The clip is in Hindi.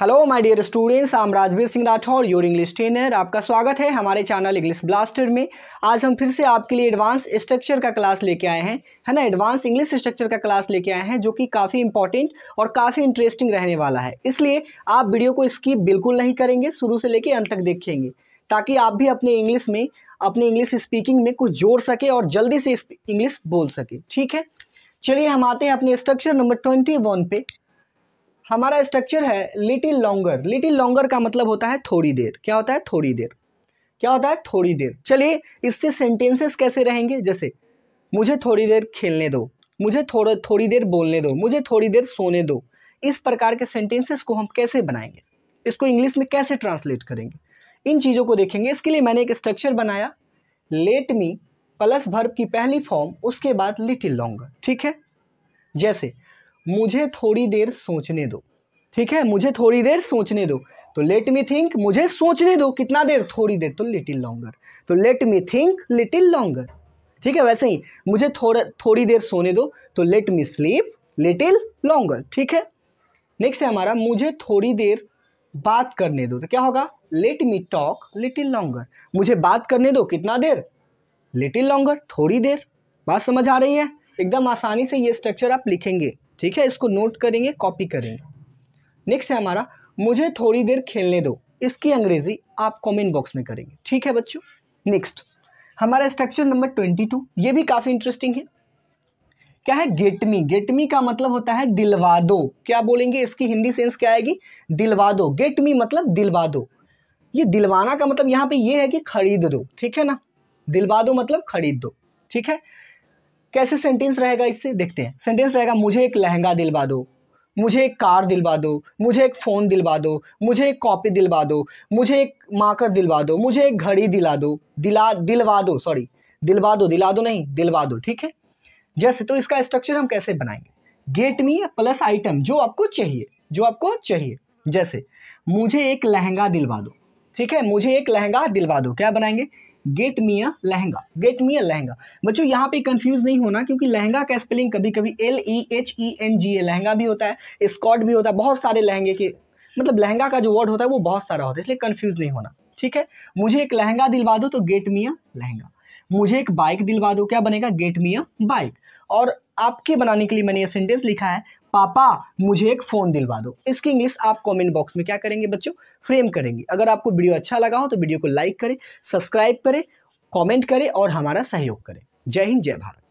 hello my dear students I'm Rajveer Singh Rathore your English trainer आपका स्वागत है हमारे चैनल इंग्लिश ब्लास्टर में आज हम फिर से आपके लिए एडवांस स्ट्रक्चर का क्लास लेके आए हैं है ना एडवांस इंग्लिश स्ट्रक्चर का क्लास लेके आए हैं जो कि काफ़ी इंपॉर्टेंट और काफ़ी इंटरेस्टिंग रहने वाला है इसलिए आप वीडियो को स्कीप बिल्कुल नहीं करेंगे शुरू से लेके अंत तक देखेंगे ताकि आप भी अपने इंग्लिश में अपने इंग्लिश स्पीकिंग में कुछ जोड़ सके और जल्दी से इंग्लिश बोल सके ठीक है चलिए हम आते हैं अपने स्ट्रक्चर नंबर ट्वेंटी वन पे हमारा स्ट्रक्चर है लिटिल लॉन्गर लिटिल लॉन्गर का मतलब होता है थोड़ी देर क्या होता है थोड़ी देर क्या होता है थोड़ी देर चलिए इससे सेंटेंसेस कैसे रहेंगे जैसे मुझे थोड़ी देर खेलने दो मुझे थोड़ा थोड़ी देर बोलने दो मुझे थोड़ी देर सोने दो इस प्रकार के सेंटेंसेस को हम कैसे बनाएंगे इसको इंग्लिश में कैसे ट्रांसलेट करेंगे इन चीज़ों को देखेंगे इसके लिए मैंने एक स्ट्रक्चर बनाया लेट मी प्लस भर्ब की पहली फॉर्म उसके बाद लिटिल लॉन्गर ठीक है जैसे मुझे थोड़ी देर सोचने दो ठीक है मुझे थोड़ी देर सोचने दो तो लेट मी थिंक मुझे सोचने दो कितना देर थोड़ी देर तो लिटिल लॉन्गर तो let me think little longer ठीक है वैसे ही मुझे थोड़ा थोड़ी देर सोने दो तो let me sleep little longer ठीक है नेक्स्ट है हमारा मुझे थोड़ी देर बात करने दो तो क्या होगा let me talk little longer मुझे बात करने दो कितना देर लिटिल लॉन्गर थोड़ी देर बात समझ आ रही है एकदम आसानी से ये स्ट्रक्चर आप लिखेंगे ठीक है इसको नोट करेंगे कॉपी करेंगे नेक्स्ट है हमारा मुझे थोड़ी देर खेलने दो इसकी अंग्रेजी आप कमेंट बॉक्स में करेंगे ठीक है बच्चों नेक्स्ट हमारा स्ट्रक्चर नंबर ट्वेंटी टू ये भी काफ़ी इंटरेस्टिंग है क्या है गेटमी गेटमी का मतलब होता है दिलवा दो क्या बोलेंगे इसकी हिंदी सेंस क्या आएगी दिलवा दो गेटमी मतलब दिलवा दो ये दिलवाना का मतलब यहाँ पे ये है कि खरीद दो ठीक है ना दिलवा दो मतलब खरीद दो ठीक है कैसे सेंटेंस रहेगा इससे देखते हैं सेंटेंस रहेगा मुझे एक लहंगा दिलवा दो मुझे एक कार दिलवा दो मुझे एक फ़ोन दिलवा दो मुझे एक कॉपी दिलवा दो मुझे एक माकर दिलवा दो मुझे एक घड़ी दिला दो दिला दिलवा दो सॉरी दिलवा दो दिला दो नहीं दिलवा दो ठीक है जैसे तो इसका स्ट्रक्चर हम कैसे बनाएंगे गेट मी प्लस आइटम जो आपको चाहिए जो आपको चाहिए जैसे मुझे एक लहंगा दिलवा दो ठीक है मुझे एक लहंगा दिलवा दो क्या बनाएंगे get me a lehenga get me a lehenga बच्चों यहाँ पे कंफ्यूज नहीं होना क्योंकि लहंगा का स्पेलिंग कभी कभी L E H E N G A lehenga भी होता है स्कॉट भी होता है बहुत सारे लहंगे के मतलब लहंगा का जो वर्ड होता है वो बहुत सारा होता है इसलिए कन्फ्यूज नहीं होना ठीक है मुझे एक लहंगा दिलवा दो तो गेट मी अ लहंगा मुझे एक बाइक दिलवा दो क्या बनेगा गेट मी अ बाइक और आपके बनाने के लिए मैंने ये सेंटेंस लिखा है पापा मुझे एक फ़ोन दिलवा दो इसकी इंग्लिश आप कमेंट बॉक्स में क्या करेंगे बच्चों फ्रेम करेंगे अगर आपको वीडियो अच्छा लगा हो तो वीडियो को लाइक करें सब्सक्राइब करें कमेंट करें और हमारा सहयोग करें जय हिंद जय भारत